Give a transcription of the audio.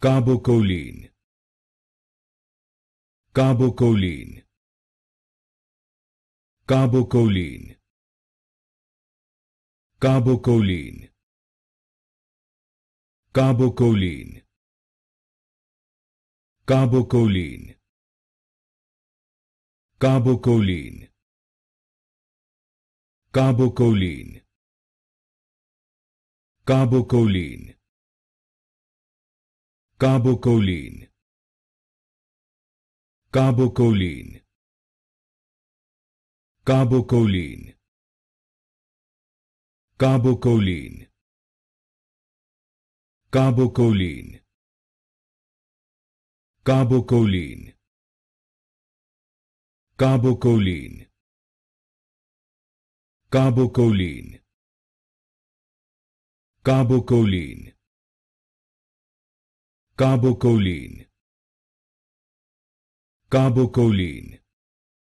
Carbocholine Carbocholine Carbocholine Carbocholine Carbocholine Carbocholine Carbocholine Carbocholine Carbocholine Carbocholine Carbocholine Carbocholine Carbocholine Carbocholine Carbocholine Carbocholine Carbocholine Carbocholine Cabo Colleen Cabo Colleen